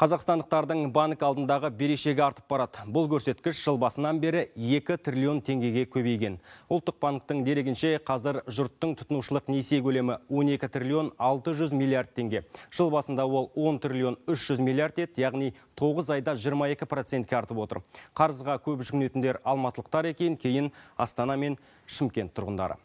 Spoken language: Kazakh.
Қазақстандықтардың банк алдындағы берешегі артып барады. Бұл көрсеткіш жыл басынан бері 2 триллион теңгеге көбейген. Ұлттық банктың дерегінше қазір жұрттың тұтынушылық несие көлемі 12 триллион 600 миллиард теңге. Жыл басында ол 10 триллион 300 миллиард ет, яғни 9 айда 22 процентке артып отыр. Қарызға көп жүгінетіндер алматылықтар екен, кейін Астана мен Шымкент тұрғындары.